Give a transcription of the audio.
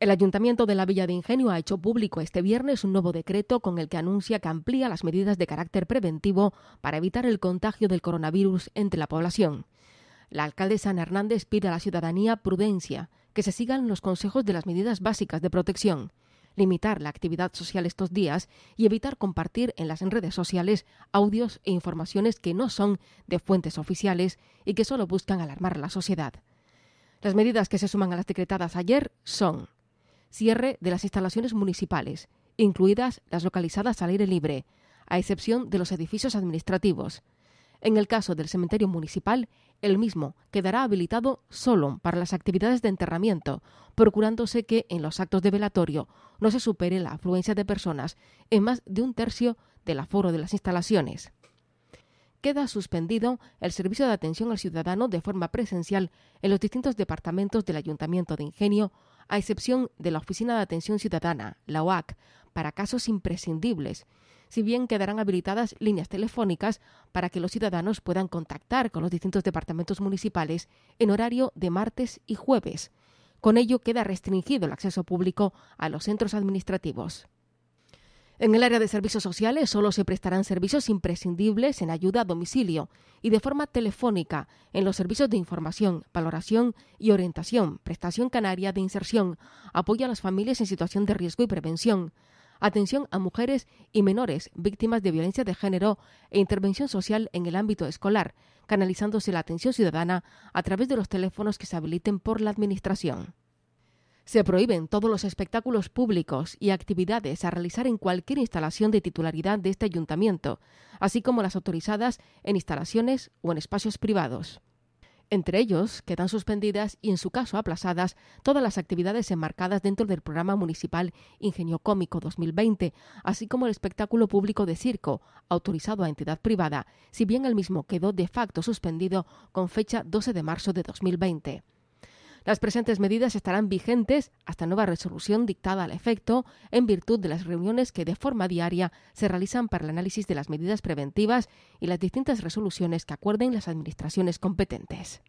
El Ayuntamiento de la Villa de Ingenio ha hecho público este viernes un nuevo decreto con el que anuncia que amplía las medidas de carácter preventivo para evitar el contagio del coronavirus entre la población. La alcaldesa Ana Hernández pide a la ciudadanía prudencia, que se sigan los consejos de las medidas básicas de protección, limitar la actividad social estos días y evitar compartir en las redes sociales audios e informaciones que no son de fuentes oficiales y que solo buscan alarmar a la sociedad. Las medidas que se suman a las decretadas ayer son cierre de las instalaciones municipales, incluidas las localizadas al aire libre, a excepción de los edificios administrativos. En el caso del cementerio municipal, el mismo quedará habilitado solo para las actividades de enterramiento, procurándose que en los actos de velatorio no se supere la afluencia de personas en más de un tercio del aforo de las instalaciones. Queda suspendido el servicio de atención al ciudadano de forma presencial en los distintos departamentos del Ayuntamiento de Ingenio a excepción de la Oficina de Atención Ciudadana, la OAC, para casos imprescindibles, si bien quedarán habilitadas líneas telefónicas para que los ciudadanos puedan contactar con los distintos departamentos municipales en horario de martes y jueves. Con ello queda restringido el acceso público a los centros administrativos. En el área de servicios sociales solo se prestarán servicios imprescindibles en ayuda a domicilio y de forma telefónica en los servicios de información, valoración y orientación, prestación canaria de inserción, apoyo a las familias en situación de riesgo y prevención, atención a mujeres y menores víctimas de violencia de género e intervención social en el ámbito escolar, canalizándose la atención ciudadana a través de los teléfonos que se habiliten por la Administración. Se prohíben todos los espectáculos públicos y actividades a realizar en cualquier instalación de titularidad de este ayuntamiento, así como las autorizadas en instalaciones o en espacios privados. Entre ellos quedan suspendidas y, en su caso, aplazadas todas las actividades enmarcadas dentro del programa municipal Ingenio Cómico 2020, así como el espectáculo público de circo, autorizado a entidad privada, si bien el mismo quedó de facto suspendido con fecha 12 de marzo de 2020. Las presentes medidas estarán vigentes hasta nueva resolución dictada al efecto en virtud de las reuniones que de forma diaria se realizan para el análisis de las medidas preventivas y las distintas resoluciones que acuerden las administraciones competentes.